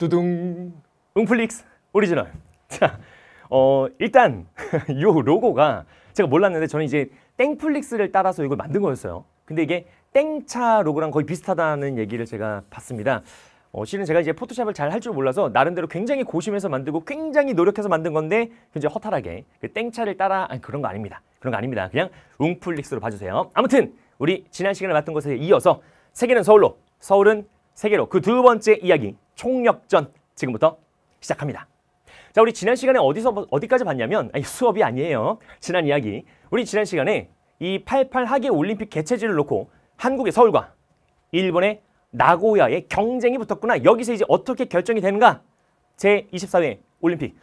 두둥 웅플릭스 오리지널 자, 어 일단 이 로고가 제가 몰랐는데 저는 이제 땡플릭스를 따라서 이걸 만든 거였어요 근데 이게 땡차 로고랑 거의 비슷하다는 얘기를 제가 봤습니다 어, 실은 제가 이제 포토샵을 잘 할 줄 몰라서 나름대로 굉장히 고심해서 만들고 굉장히 노력해서 만든 건데 굉장히 허탈하게 그 땡차를 따라 아니 그런 거 아닙니다. 그런 거 아닙니다. 그냥 웅플릭스로 봐주세요. 아무튼 우리 지난 시간에 맡은 것에 이어서 세계는 서울로 서울은 세계로 그 두 번째 이야기 총력전 지금부터 시작합니다. 자, 우리 지난 시간에 어디서 어디까지 봤냐면 아니, 수업이 아니에요. 지난 이야기. 우리 지난 시간에 이88 하계 올림픽 개최지를 놓고 한국의 서울과 일본의 나고야의 경쟁이 붙었구나. 여기서 이제 어떻게 결정이 되는가? 제24회 올림픽.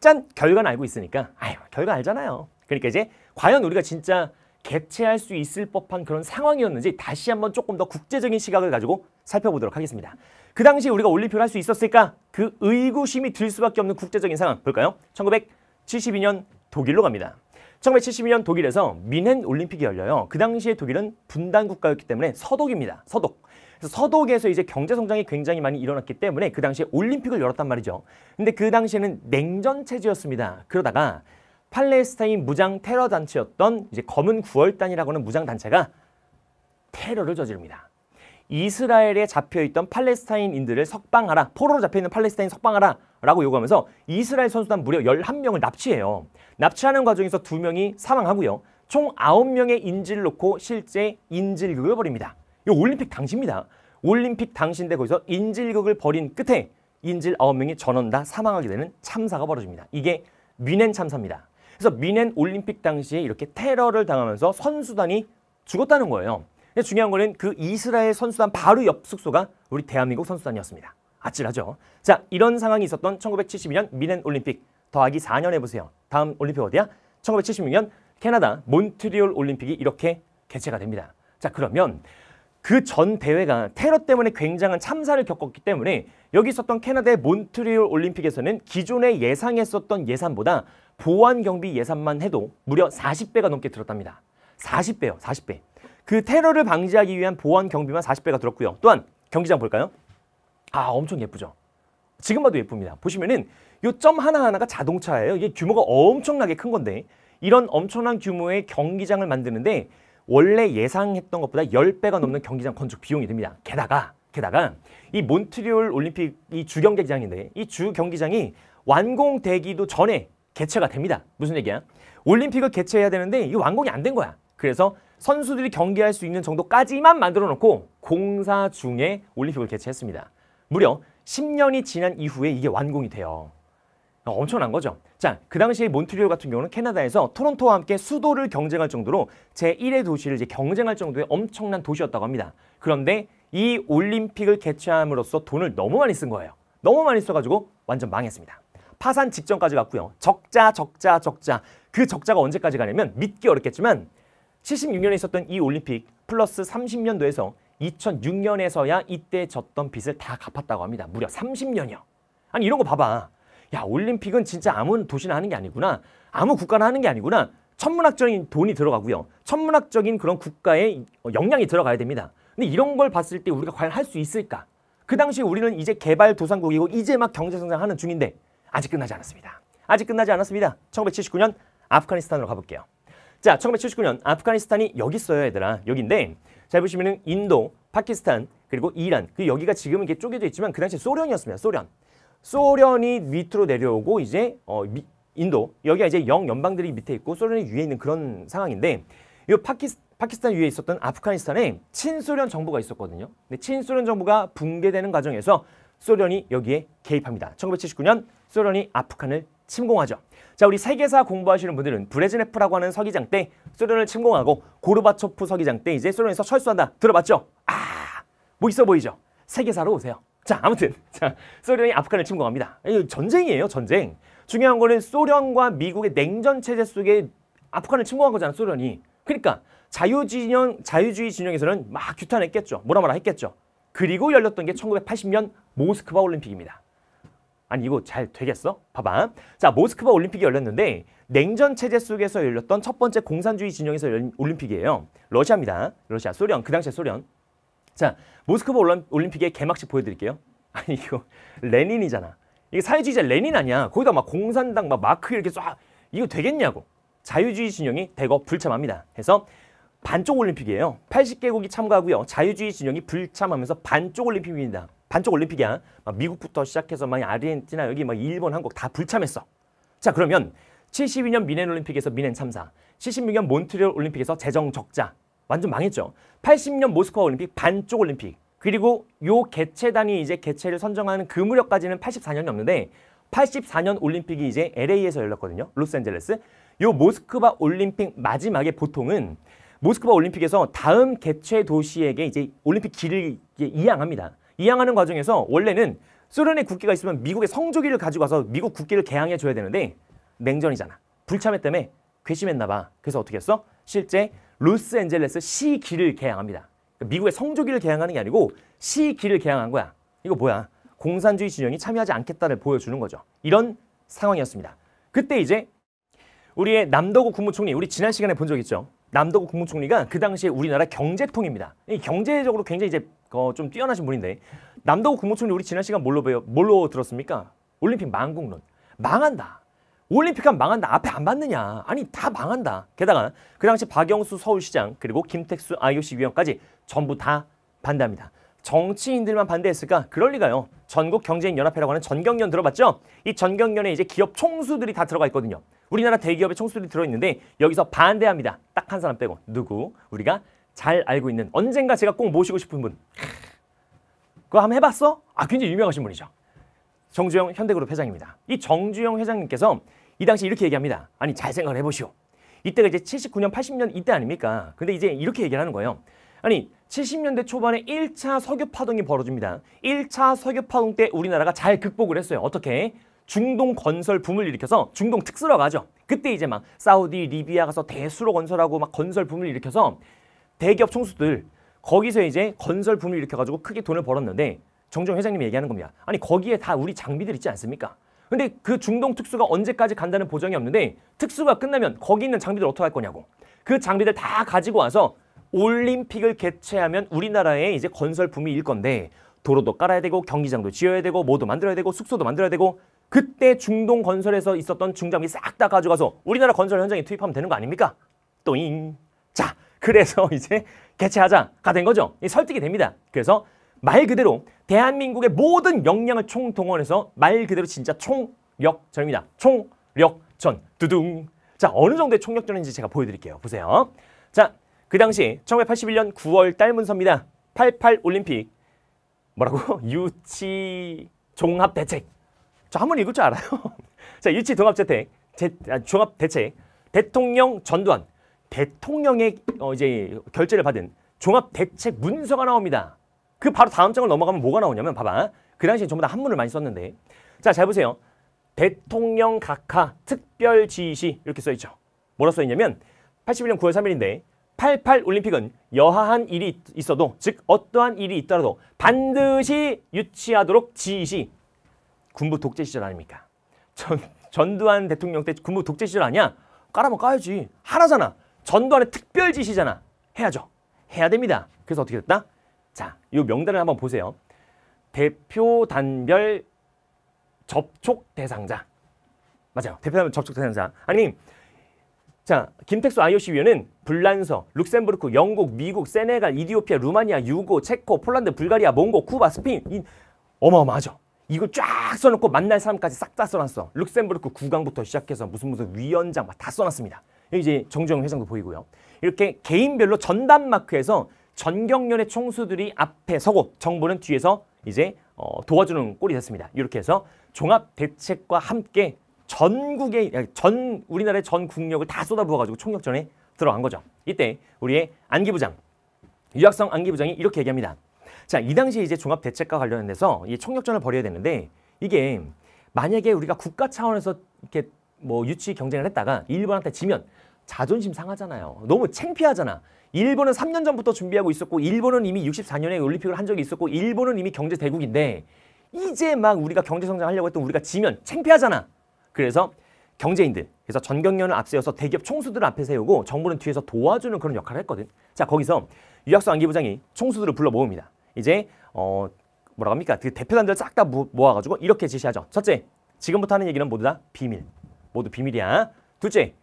짠! 결과는 알고 있으니까. 아유, 결과 알잖아요. 그러니까 이제 과연 우리가 진짜 개최할 수 있을 법한 그런 상황이었는지 다시 한번 조금 더 국제적인 시각을 가지고 살펴보도록 하겠습니다. 그 당시 우리가 올림픽을 할 수 있었을까? 그 의구심이 들 수밖에 없는 국제적인 상황 볼까요? 1972년 독일로 갑니다. 1972년 독일에서 미넨 올림픽이 열려요. 그 당시에 독일은 분단 국가였기 때문에 서독입니다. 서독. 서독에서 이제 경제 성장이 굉장히 많이 일어났기 때문에 그 당시에 올림픽을 열었단 말이죠. 근데 그 당시에는 냉전 체제였습니다. 그러다가 팔레스타인 무장 테러 단체였던 이제 검은 구월단이라고 하는 무장 단체가 테러를 저지릅니다. 이스라엘에 잡혀있던 팔레스타인인들을 석방하라, 포로로 잡혀있는 팔레스타인 석방하라 라고 요구하면서 이스라엘 선수단 무려 11명을 납치해요. 납치하는 과정에서 2명이 사망하고요. 총 9명의 인질 을 놓고 실제 인질극을 벌입니다. 이 올림픽 당시입니다. 올림픽 당시인데 거기서 인질극을 벌인 끝에 인질 9명이 전원 다 사망하게 되는 참사가 벌어집니다. 이게 미넨 참사입니다. 그래서 미넨 올림픽 당시에 이렇게 테러를 당하면서 선수단이 죽었다는 거예요. 중요한 거는 그 이스라엘 선수단 바로 옆 숙소가 우리 대한민국 선수단이었습니다. 아찔하죠. 자, 이런 상황이 있었던 1972년 미넨 올림픽 더하기 4년 해보세요. 다음 올림픽 어디야? 1976년 캐나다 몬트리올 올림픽이 이렇게 개최가 됩니다. 자, 그러면 그 전 대회가 테러 때문에 굉장한 참사를 겪었기 때문에 여기 있었던 캐나다의 몬트리올 올림픽에서는 기존에 예상했었던 예산보다 보안 경비 예산만 해도 무려 40배가 넘게 들었답니다. 40배요, 40배. 그 테러를 방지하기 위한 보안 경비만 40배가 들었고요. 또한 경기장 볼까요? 아, 엄청 예쁘죠. 지금 봐도 예쁩니다. 보시면은 요 점 하나하나가 자동차예요. 이게 규모가 엄청나게 큰 건데 이런 엄청난 규모의 경기장을 만드는데 원래 예상했던 것보다 10배가 넘는 경기장 건축 비용이 듭니다. 게다가 게다가 이 몬트리올 올림픽 이 주경기장인데 이 주경기장이 완공되기도 전에 개최가 됩니다. 무슨 얘기야? 올림픽을 개최해야 되는데 이 완공이 안 된 거야. 그래서 선수들이 경기할 수 있는 정도까지만 만들어 놓고 공사 중에 올림픽을 개최했습니다. 무려 10년이 지난 이후에 이게 완공이 돼요. 엄청난 거죠. 자, 그 당시에 몬트리올 같은 경우는 캐나다에서 토론토와 함께 수도를 경쟁할 정도로 제1의 도시를 이제 경쟁할 정도의 엄청난 도시였다고 합니다. 그런데 이 올림픽을 개최함으로써 돈을 너무 많이 쓴 거예요. 너무 많이 써가지고 완전 망했습니다. 파산 직전까지 갔고요. 적자, 적자, 적자. 그 적자가 언제까지 가냐면 믿기 어렵겠지만 76년에 있었던 이 올림픽 플러스 30년도에서 2006년에서야 이때 졌던 빚을 다 갚았다고 합니다. 무려 30년이요. 아니 이런 거 봐봐. 야 올림픽은 진짜 아무 도시나 하는 게 아니구나. 아무 국가나 하는 게 아니구나. 천문학적인 돈이 들어가고요. 천문학적인 그런 국가의 역량이 들어가야 됩니다. 근데 이런 걸 봤을 때 우리가 과연 할 수 있을까? 그 당시 우리는 이제 개발도상국이고 이제 막 경제성장하는 중인데 아직 끝나지 않았습니다. 아직 끝나지 않았습니다. 1979년 아프가니스탄으로 가볼게요. 자, 1979년 아프가니스탄이 여기 있어요, 얘들아. 여기인데 잘보시면 인도, 파키스탄, 그리고 이란. 그 여기가 지금 이게 쪼개져 있지만 그 당시 소련이었습니다. 소련. 소련이 밑으로 내려오고 이제 어, 미, 인도 여기가 이제 영 연방들이 밑에 있고 소련이 위에 있는 그런 상황인데 이 파키스, 파키스탄 위에 있었던 아프가니스탄에 친소련 정부가 있었거든요. 근데 친소련 정부가 붕괴되는 과정에서 소련이 여기에 개입합니다. 1979년 소련이 아프간을 침공하죠. 자, 우리 세계사 공부하시는 분들은 브레즈네프라고 하는 서기장 때 소련을 침공하고 고르바초프 서기장 때 이제 소련에서 철수한다. 들어봤죠? 아, 뭐 있어 보이죠? 세계사로 오세요. 자, 아무튼 자, 소련이 아프간을 침공합니다. 전쟁이에요, 전쟁. 중요한 거는 소련과 미국의 냉전 체제 속에 아프간을 침공한 거잖아, 소련이. 그러니까 자유진영, 자유주의 진영에서는 막 규탄했겠죠. 뭐라 뭐라 했겠죠. 그리고 열렸던 게 1980년 모스크바 올림픽입니다. 아니 이거 잘 되겠어? 봐봐. 자 모스크바 올림픽이 열렸는데 냉전 체제 속에서 열렸던 첫 번째 공산주의 진영에서 열린 올림픽이에요. 러시아입니다. 러시아, 소련, 그 당시에 소련. 자 모스크바 올림픽의 개막식 보여드릴게요. 아니 이거 레닌이잖아. 이게 사회주의자 레닌 아니야. 거기다 막 공산당 막 마크 이렇게 쏴 이거 되겠냐고. 자유주의 진영이 대거 불참합니다. 해서 반쪽 올림픽이에요. 80개국이 참가하고요. 자유주의 진영이 불참하면서 반쪽 올림픽입니다. 반쪽 올림픽이야. 막 미국부터 시작해서 막 아르헨티나 여기 막 일본 한국 다 불참했어. 자 그러면 72년 미넨 올림픽에서 미넨 참사, 76년 몬트리올 올림픽에서 재정 적자 완전 망했죠. 80년 모스크바 올림픽 반쪽 올림픽 그리고 요 개최단이 이제 개최를 선정하는 그 무렵까지는 84년이었는데 84년 올림픽이 이제 LA에서 열렸거든요. 로스앤젤레스. 요 모스크바 올림픽 마지막에 보통은 모스크바 올림픽에서 다음 개최 도시에게 이제 올림픽 길을 이양합니다. 이양하는 과정에서 원래는 소련의 국기가 있으면 미국의 성조기를 가지고 와서 미국 국기를 개항해 줘야 되는데 냉전이잖아. 불참회 때문에 괘씸했나 봐. 그래서 어떻게 했어? 실제 로스앤젤레스 시기를 개항합니다. 그러니까 미국의 성조기를 개항하는 게 아니고 시기를 개항한 거야. 이거 뭐야? 공산주의 진영이 참여하지 않겠다를 보여주는 거죠. 이런 상황이었습니다. 그때 이제 우리의 남도우 국무총리, 우리 지난 시간에 본 적 있죠? 남도우 국무총리가 그 당시에 우리나라 경제통입니다. 이 경제적으로 굉장히 이제 어, 좀 뛰어나신 분인데 남도구 국무총리 우리 지난 시간 뭘로 배워 뭘로 들었습니까? 올림픽 망국론 망한다. 올림픽하면 망한다. 앞에 안 받느냐. 아니 다 망한다. 게다가 그 당시 박영수 서울시장 그리고 김택수 IOC 위원까지 전부 다 반대합니다. 정치인들만 반대했을까? 그럴 리가요. 전국 경제인 연합회라고 하는 전경련 들어봤죠? 이 전경련에 이제 기업 총수들이 다 들어가 있거든요. 우리나라 대기업의 총수들이 들어 있는데 여기서 반대합니다. 딱 한 사람 빼고 누구? 우리가 잘 알고 있는 언젠가 제가 꼭 모시고 싶은 분. 그거 한번 해봤어? 아 굉장히 유명하신 분이죠. 정주영 현대그룹 회장입니다. 이 정주영 회장님께서 이 당시 이렇게 얘기합니다. 아니 잘 생각을 해보시오. 이때가 이제 79년 80년 이때 아닙니까? 근데 이제 이렇게 얘기를 하는 거예요. 아니 70년대 초반에 1차 석유 파동이 벌어집니다. 1차 석유 파동 때 우리나라가 잘 극복을 했어요. 어떻게? 중동 건설 붐을 일으켜서 중동 특수라고 하죠. 그때 이제 막 사우디, 리비아 가서 대수로 건설하고 막 건설 붐을 일으켜서 대기업 총수들 거기서 이제 건설 붐을 일으켜가지고 크게 돈을 벌었는데 정종 회장님이 얘기하는 겁니다. 아니 거기에 다 우리 장비들 있지 않습니까? 근데 그 중동 특수가 언제까지 간다는 보장이 없는데 특수가 끝나면 거기 있는 장비들 어떻게 할 거냐고 그 장비들 다 가지고 와서 올림픽을 개최하면 우리나라에 이제 건설 붐이 일 건데 도로도 깔아야 되고 경기장도 지어야 되고 뭐도 만들어야 되고 숙소도 만들어야 되고 그때 중동 건설에서 있었던 중장비 싹 다 가져가서 우리나라 건설 현장에 투입하면 되는 거 아닙니까? 또잉 자 그래서 이제 개최하자가 된 거죠. 설득이 됩니다. 그래서 말 그대로 대한민국의 모든 역량을 총동원해서 말 그대로 진짜 총력전입니다. 총력전. 두둥. 자, 어느 정도의 총력전인지 제가 보여드릴게요. 보세요. 자, 그 당시 1981년 9월 달 문서입니다. 88 올림픽 뭐라고? 유치 종합 대책. 저 한 번 읽을 줄 알아요. 자, 유치 종합 대책 아, 종합 대책. 대통령 전두환 대통령의 어, 이제 결재를 받은 종합 대책 문서가 나옵니다. 그 바로 다음 장을 넘어가면 뭐가 나오냐면 봐봐. 그 당시에 전부 다 한문을 많이 썼는데 자 잘 보세요. 대통령 각하 특별 지시 이렇게 써있죠. 뭐라 고 써있냐면 81년 9월 3일인데 88 올림픽은 여하한 일이 있어도 즉 어떠한 일이 있더라도 반드시 유치하도록 지시 군부 독재 시절 아닙니까? 전, 전두환 대통령 때 군부 독재 시절 아니야? 깔아면 까야지. 하라잖아. 전두환의 특별 지시잖아. 해야죠. 해야 됩니다. 그래서 어떻게 됐다? 자, 이 명단을 한번 보세요. 대표 단별 접촉 대상자. 맞아요. 대표 단별 접촉 대상자. 아니, 자, 김택수 IOC 위원은 불란서, 룩셈부르크, 영국, 미국, 세네갈, 이디오피아, 루마니아, 유고, 체코, 폴란드, 불가리아, 몽고, 쿠바, 스페인. 이, 어마어마하죠. 이걸 쫙 써놓고 만날 사람까지 싹 다 써놨어. 룩셈부르크 국왕부터 시작해서 무슨 무슨 위원장 막 다 써놨습니다. 이제 정주영 회장도 보이고요. 이렇게 개인별로 전담마크에서 전경련의 총수들이 앞에 서고 정부는 뒤에서 이제 어, 도와주는 꼴이 됐습니다. 이렇게 해서 종합 대책과 함께 전국의 전 우리나라의 전 국력을 다 쏟아부어가지고 총력전에 들어간 거죠. 이때 우리의 안기부장 유학성 안기부장이 이렇게 얘기합니다. 자, 이 당시에 이제 종합 대책과 관련돼서 이 총력전을 벌여야 되는데 이게 만약에 우리가 국가 차원에서 이렇게 뭐 유치 경쟁을 했다가 일본한테 지면 자존심 상하잖아요. 너무 창피하잖아. 일본은 3년 전부터 준비하고 있었고 일본은 이미 64년에 올림픽을 한 적이 있었고 일본은 이미 경제 대국인데 이제 막 우리가 경제 성장하려고 했던 우리가 지면 창피하잖아. 그래서 경제인들 그래서 전경련을 앞세워서 대기업 총수들을 앞에 세우고 정부는 뒤에서 도와주는 그런 역할을 했거든. 자 거기서 유학수 안기부장이 총수들을 불러 모읍니다. 이제 어 뭐라고 합니까? 그 대표단들 을싹다 모아가지고 이렇게 지시하죠. 첫째, 지금부터 하는 얘기는 모두 다 비밀. 모두 비밀이야. 둘째,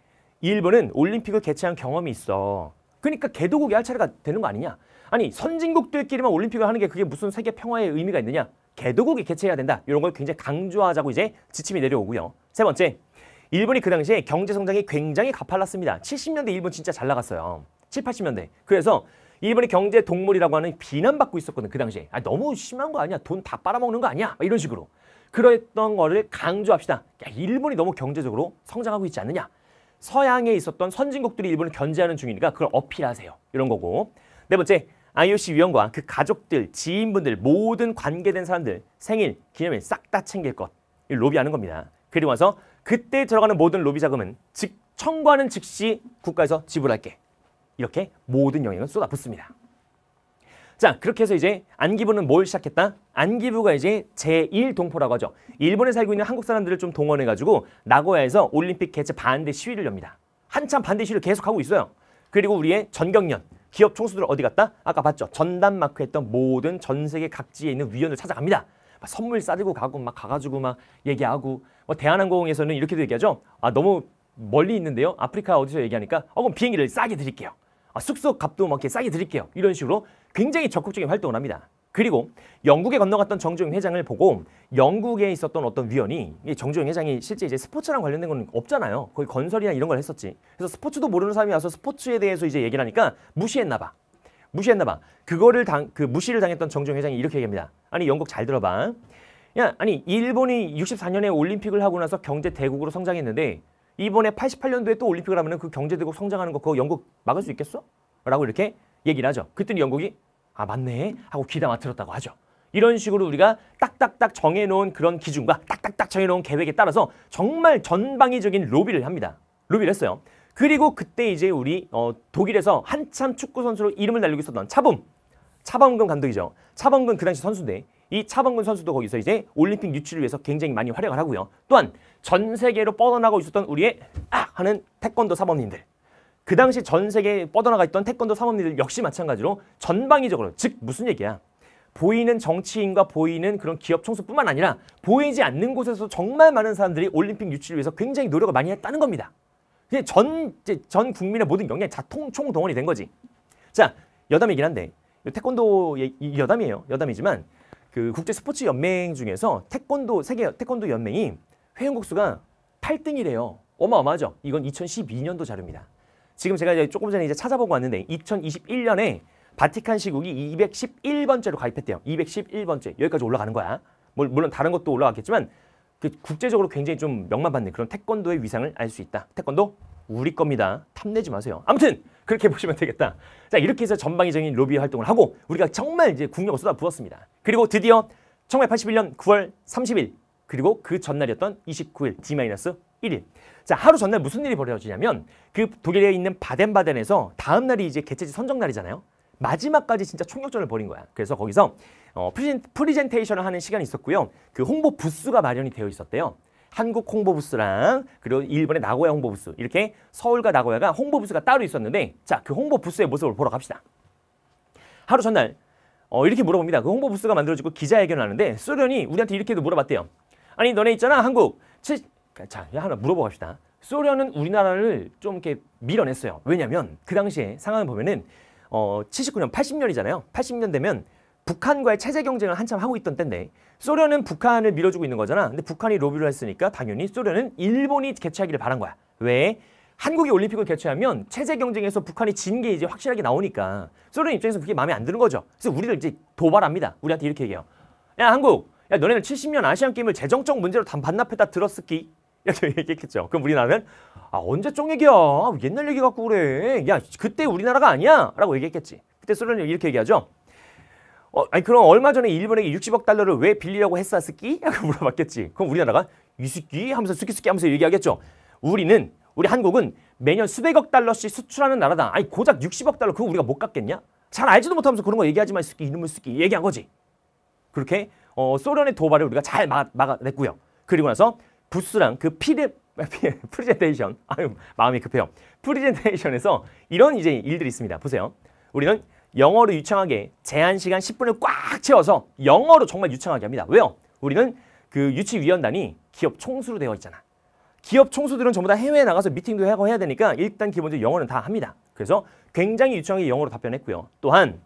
일본은 올림픽을 개최한 경험이 있어. 그러니까 개도국이할 차례가 되는 거 아니냐? 아니 선진국들끼리만 올림픽을 하는 게 그게 무슨 세계 평화의 의미가 있느냐? 개도국이 개최해야 된다. 이런 걸 굉장히 강조하자고 이제 지침이 내려오고요. 세 번째, 일본이 그 당시에 경제 성장이 굉장히 가팔랐습니다. 70년대 일본 진짜 잘 나갔어요. 7, 80년대. 그래서 일본이 경제 동물이라고 하는 비난받고 있었거든 그 당시에. 아, 너무 심한 거 아니야? 돈 다 빨아먹는 거 아니야? 이런 식으로. 그랬던 거를 강조합시다. 야, 일본이 너무 경제적으로 성장하고 있지 않느냐. 서양에 있었던 선진국들이 일본을 견제하는 중이니까 그걸 어필하세요. 이런 거고. 네 번째, IOC 위원과 그 가족들, 지인분들, 모든 관계된 사람들 생일, 기념일 싹 다 챙길 것. 이걸 로비하는 겁니다. 그리고 와서 그때 들어가는 모든 로비 자금은 즉 청구하는 즉시 국가에서 지불할게. 이렇게 모든 영향을 쏟아붓습니다. 자 그렇게 해서 이제 안기부는 뭘 시작했다? 안기부가 이제 제1동포라고 하죠. 일본에 살고 있는 한국 사람들을 좀 동원해가지고 나고야에서 올림픽 개최 반대 시위를 엽니다. 한참 반대 시위를 계속하고 있어요. 그리고 우리의 전경련 기업 총수들 어디 갔다? 아까 봤죠. 전담마크 했던 모든 전 세계 각지에 있는 위원을 찾아갑니다. 선물 싸들고 가고 막 가가지고 막 얘기하고 뭐 대한항공에서는 이렇게도 얘기하죠. 아 너무 멀리 있는데요. 아프리카 어디서 얘기하니까 어 그럼 비행기를 싸게 드릴게요. 아, 숙소 값도 막 이렇게 싸게 드릴게요. 이런 식으로 굉장히 적극적인 활동을 합니다. 그리고 영국에 건너갔던 정조영 회장을 보고 영국에 있었던 어떤 위원이 정조영 회장이 실제 이제 스포츠랑 관련된 건 없잖아요. 거의 건설이나 이런 걸 했었지. 그래서 스포츠도 모르는 사람이 와서 스포츠에 대해서 이제 얘기를 하니까 무시했나 봐. 무시했나 봐. 그거를 당 그 무시를 당했던 정조영 회장이 이렇게 얘기합니다. 아니 영국 잘 들어봐. 야 아니 일본이 64년에 올림픽을 하고 나서 경제 대국으로 성장했는데 이번에 88년도에 또 올림픽을 하면은 그 경제 대국 성장하는 거 그거 영국 막을 수 있겠어? 라고 이렇게 얘기를 하죠. 그랬더니 영국이 아 맞네 하고 귀담아 들었다고 하죠. 이런 식으로 우리가 딱딱딱 정해놓은 그런 기준과 딱딱딱 정해놓은 계획에 따라서 정말 전방위적인 로비를 합니다. 로비를 했어요. 그리고 그때 이제 우리 어, 독일에서 한참 축구 선수로 이름을 날리고 있었던 차범, 차범근 감독이죠. 차범근 그 당시 선수인데 이 차범근 선수도 거기서 이제 올림픽 유치를 위해서 굉장히 많이 활약을 하고요. 또한 전 세계로 뻗어나가고 있었던 우리의 아 하는 태권도 사범님들 그 당시 전 세계에 뻗어나가 있던 태권도 사범들 역시 마찬가지로 전방위적으로 즉 무슨 얘기야? 보이는 정치인과 보이는 그런 기업 총수뿐만 아니라 보이지 않는 곳에서 정말 많은 사람들이 올림픽 유치를 위해서 굉장히 노력을 많이 했다는 겁니다. 전, 전 국민의 모든 영역이 자통총 동원이 된 거지. 자, 여담이긴 한데 태권도 여담이에요. 여담이지만 그 국제 스포츠 연맹 중에서 태권도 세계 태권도 연맹이 회원국 수가 8등이래요. 어마어마하죠. 이건 2012년도 자료입니다. 지금 제가 이제 조금 전에 이제 찾아보고 왔는데 2021년에 바티칸 시국이 211번째로 가입했대요. 211번째. 여기까지 올라가는 거야. 물론 다른 것도 올라갔겠지만 그 국제적으로 굉장히 좀 명만받는 그런 태권도의 위상을 알 수 있다. 태권도 우리 겁니다. 탐내지 마세요. 아무튼 그렇게 보시면 되겠다. 자 이렇게 해서 전방위적인 로비 활동을 하고 우리가 정말 이제 국력을 쏟아부었습니다. 그리고 드디어 1981년 9월 30일 그리고 그 전날이었던 29일 D-5 1일. 자, 하루 전날 무슨 일이 벌어지냐면 그 독일에 있는 바덴바덴에서 다음 날이 이제 개최지 선정 날이잖아요. 마지막까지 진짜 총격전을 벌인 거야. 그래서 거기서 어, 프리젠, 테이션을 하는 시간이 있었고요. 그 홍보 부스가 마련이 되어 있었대요. 한국 홍보 부스랑 그리고 일본의 나고야 홍보 부스 이렇게 서울과 나고야가 홍보 부스가 따로 있었는데 자, 그 홍보 부스의 모습을 보러 갑시다. 하루 전날 어, 이렇게 물어봅니다. 그 홍보 부스가 만들어지고 기자회견을 하는데 소련이 우리한테 이렇게도 물어봤대요. 아니 너네 있잖아 한국 7, 자, 하나 물어봅시다. 소련은 우리나라를 좀 이렇게 밀어냈어요. 왜냐면 그 당시에 상황을 보면은 어, 79년, 80년이잖아요. 80년 되면 북한과의 체제 경쟁을 한참 하고 있던 때인데 소련은 북한을 밀어주고 있는 거잖아. 근데 북한이 로비를 했으니까 당연히 소련은 일본이 개최하기를 바란 거야. 왜? 한국이 올림픽을 개최하면 체제 경쟁에서 북한이 진 게 이제 확실하게 나오니까 소련 입장에서 그게 마음에 안 드는 거죠. 그래서 우리를 이제 도발합니다. 우리한테 이렇게 얘기해요. 야 한국, 야 너네는 70년 아시안 게임을 재정적 문제로 반납했다 들었을기. 이렇게 얘기했겠죠. 그럼 우리나라는 아 언제 쫑 얘기야? 옛날 얘기 갖고 그래. 야 그때 우리나라가 아니야? 라고 얘기했겠지. 그때 소련이 이렇게 얘기하죠. 어, 아니 그럼 얼마 전에 일본에게 60억 달러를 왜 빌리려고 했었을끼? 라고 물어봤겠지. 그럼 우리나라가 이스끼 하면서 스키스끼 하면서 얘기하겠죠. 우리는 우리 한국은 매년 수백억 달러씩 수출하는 나라다. 아니 고작 60억 달러 그거 우리가 못 갖겠냐? 잘 알지도 못하면서 그런 거 얘기하지 마 스키 이놈의 스키 얘기한 거지. 그렇게 어, 소련의 도발을 우리가 잘 막아냈고요. 그리고 나서 부스랑 그 피레 아, 프리젠테이션 아유 마음이 급해요. 프리젠테이션에서 이런 이제 일들이 있습니다. 보세요. 우리는 영어로 유창하게 제한 시간 10분을 꽉 채워서 영어로 정말 유창하게 합니다. 왜요? 우리는 그 유치위원단이 기업 총수로 되어 있잖아. 기업 총수들은 전부 다 해외에 나가서 미팅도 하고 해야 되니까 일단 기본적으로 영어는 다 합니다. 그래서 굉장히 유창하게 영어로 답변했고요. 또한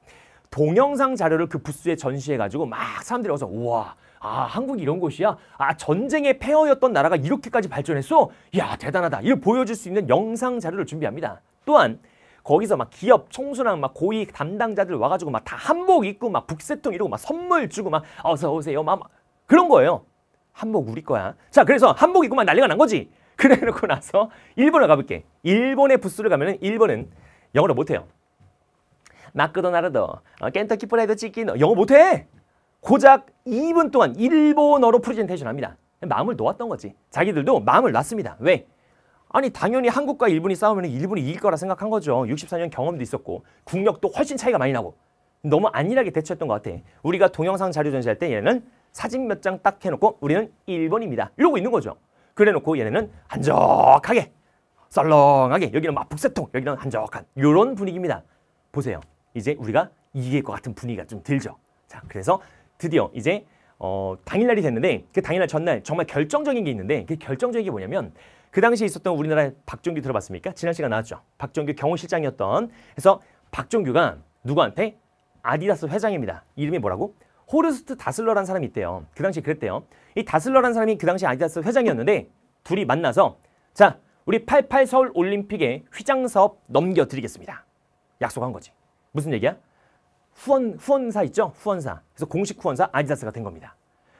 동영상 자료를 그 부스에 전시해가지고 막 사람들이 와서 우와 아 한국이 런 곳이야 아 전쟁의 폐허였던 나라가 이렇게까지 발전했어 야 대단하다 이걸 보여줄 수 있는 영상 자료를 준비합니다 또한 거기서 막 기업 청소랑 막 고위 담당자들 와가지고 막 다 한복 입고 막 북새통 이러고 막 선물 주고 막 어서 오세요 막, 막 그런 거예요 한복 우리 거야 자 그래서 한복 입고 막 난리가 난 거지 그래 놓고 나서 일본을 가볼게 일본의 부스를 가면은 일본은 영어를 못해요 마크도나르도 어, 켄터키 프라이드 치킨 영어 못해 고작 2분 동안 일본어로 프레젠테이션 합니다. 마음을 놓았던 거지. 자기들도 마음을 놨습니다. 왜? 아니 당연히 한국과 일본이 싸우면 일본이 이길 거라 생각한 거죠. 64년 경험도 있었고 국력도 훨씬 차이가 많이 나고 너무 안일하게 대처했던 것 같아. 우리가 동영상 자료 전시할 때얘는 사진 몇 장 딱 해놓고 우리는 일본입니다. 이러고 있는 거죠. 그래놓고 얘네는 한적하게 썰렁하게 여기는 막 북새통 여기는 한적한 이런 분위기입니다. 보세요. 이제 우리가 이길 것 같은 분위기가 좀 들죠. 자 그래서 드디어 이제 어, 당일날이 됐는데 그 당일날 전날 정말 결정적인 게 있는데 그 결정적인 게 뭐냐면 그 당시에 있었던 우리나라 의 박종규 들어봤습니까? 지난 시간 나왔죠. 박종규 경호실장이었던 그래서 박종규가 누구한테 아디다스 회장입니다. 이름이 뭐라고? 호르스트 다슬러라는 사람이 있대요. 그 당시 에 그랬대요. 이 다슬러라는 사람이 그 당시 아디다스 회장이었는데 둘이 만나서 자 우리 88 서울 올림픽에 휘장 사업 넘겨드리겠습니다. 약속한 거지. 무슨 얘기야? 후원, 후원사 있죠? 후원사. 그래서 공식 후원사 아디다스가 된 겁니다.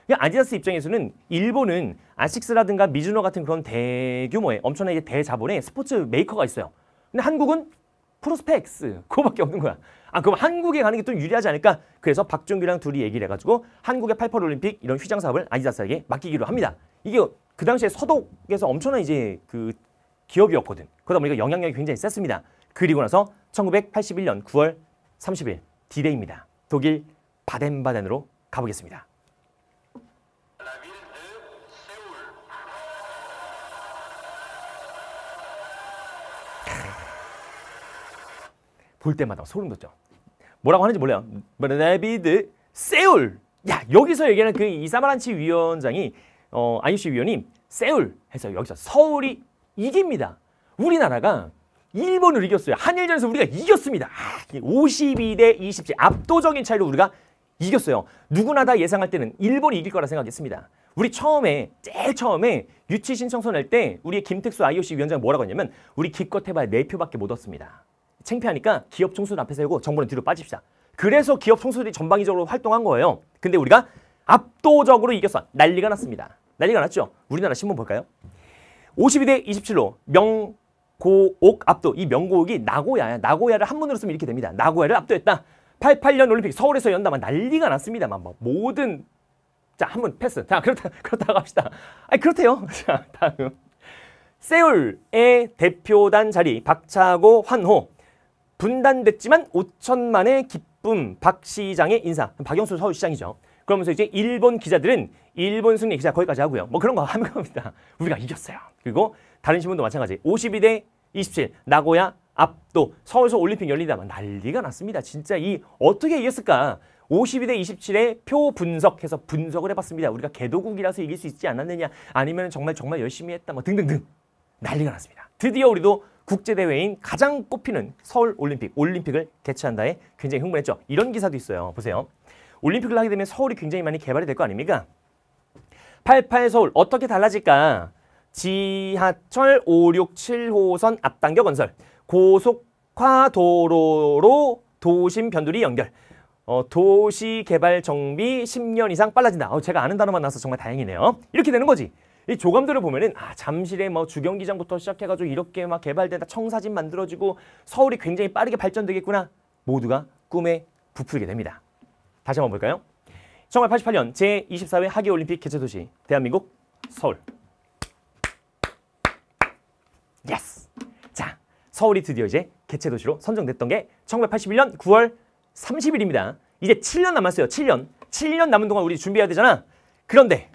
그러니까 아디다스 입장에서는 일본은 아식스라든가 미즈노 같은 그런 대규모의 엄청나게 대자본의 스포츠 메이커가 있어요. 근데 한국은 프로스펙스 그거밖에 없는 거야. 아 그럼 한국에 가는 게 또 유리하지 않을까? 그래서 박준규랑 둘이 얘기를 해가지고 한국의 88 올림픽 이런 휘장 사업을 아디다스에게 맡기기로 합니다. 이게 그 당시에 서독에서 엄청난 이제 그 기업이었거든. 그러다 보니까 영향력이 굉장히 셌습니다. 그리고 나서 1981년 9월 30일 디데이입니다. 독일 바덴바덴으로 가보겠습니다. 볼 때마다 소름 돋죠. 뭐라고 하는지 몰라요. 레비드 세울. 야 여기서 얘기하는 그 이사마란치 위원장이 어, 아이유씨 위원이 세울 해서 여기서 서울이 이깁니다. 우리나라가 일본을 이겼어요. 한일전에서 우리가 이겼습니다. 52대 아, 27 압도적인 차이로 우리가 이겼어요. 누구나 다 예상할 때는 일본이 이길 거라 생각했습니다. 우리 처음에 제일 처음에 유치 신청서 낼 때 우리의 김택수 IOC 위원장 뭐라고 했냐면 우리 기껏 해봐야 4표밖에 못 얻습니다. 창피하니까 기업 총수들 앞에 세우고 정부는 뒤로 빠집시다. 그래서 기업 총수들이 전방위적으로 활동한 거예요. 근데 우리가 압도적으로 이겼어. 난리가 났습니다. 난리가 났죠? 우리나라 신문 볼까요? 52대 27로 명 고옥 압도 이 명고옥이 나고야야 나고야를 한문으로 쓰면 이렇게 됩니다. 나고야를 압도했다. 88년 올림픽 서울에서 연다 막 난리가 났습니다. 막, 막 모든 자한문 패스. 자 그렇다 그렇다고 합시다. 아니 그렇대요. 자 다음 세울의 대표단 자리 박차고 환호 분단됐지만 5천만의 기쁨 박 시장의 인사 박영수 서울시장이죠. 그러면서 이제 일본 기자들은 일본 승리 기자 거기까지 하고요. 뭐 그런 거 하는 겁니다. 우리가 이겼어요. 그리고 다른 신문도 마찬가지. 52대 2 7 나고야 압도 서울서 올림픽 열리다만 난리가 났습니다. 진짜 이 어떻게 이겼을까? 52대 27의 표 분석해서 분석을 해봤습니다. 우리가 개도국이라서 이길 수 있지 않았느냐 아니면 정말 정말 열심히 했다 뭐 등등등 난리가 났습니다. 드디어 우리도 국제대회인 가장 꼽히는 서울 올림픽, 올림픽을 개최한다에 굉장히 흥분했죠. 이런 기사도 있어요. 보세요. 올림픽을 하게 되면 서울이 굉장히 많이 개발이 될 거 아닙니까? 88 서울 어떻게 달라질까? 지하철 5, 6, 7호선 앞당겨 건설, 고속화도로로 도심 변두리 연결, 어, 도시 개발 정비 10년 이상 빨라진다. 어, 제가 아는 단어만 나와서 정말 다행이네요. 이렇게 되는 거지. 이 조감들을 보면은 아 잠실에 뭐 주경기장부터 시작해가지고 이렇게 막개발된다 청사진 만들어지고 서울이 굉장히 빠르게 발전되겠구나 모두가 꿈에 부풀게 됩니다. 다시 한번 볼까요? 1988년 제24회 하계올림픽 개최도시 대한민국 서울 서울이 드디어 이제 개최 도시로 선정됐던 게 1981년 9월 30일입니다. 이제 7년 남았어요. 7년. 7년 남은 동안 우리 준비해야 되잖아. 그런데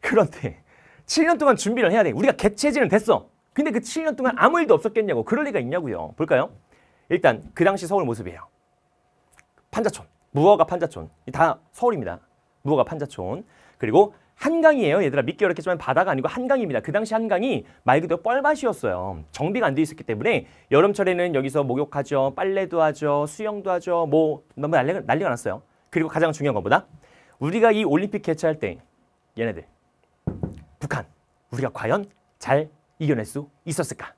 그런데 7년 동안 준비를 해야 돼. 우리가 개체지는 됐어. 근데 그 7년 동안 아무 일도 없었겠냐고. 그럴 리가 있냐고요. 볼까요? 일단 그 당시 서울 모습이에요. 판자촌. 무허가 판자촌. 다 서울입니다. 무허가 판자촌. 그리고 한강이에요. 얘들아 믿기 어렵겠지만 바다가 아니고 한강입니다. 그 당시 한강이 말 그대로 뻘밭이었어요. 정비가 안 돼 있었기 때문에 여름철에는 여기서 목욕하죠. 빨래도 하죠. 수영도 하죠. 뭐 너무 난리가, 난리가 났어요. 그리고 가장 중요한 것보다 우리가 이 올림픽 개최할 때 얘네들 북한 우리가 과연 잘 이겨낼 수 있었을까?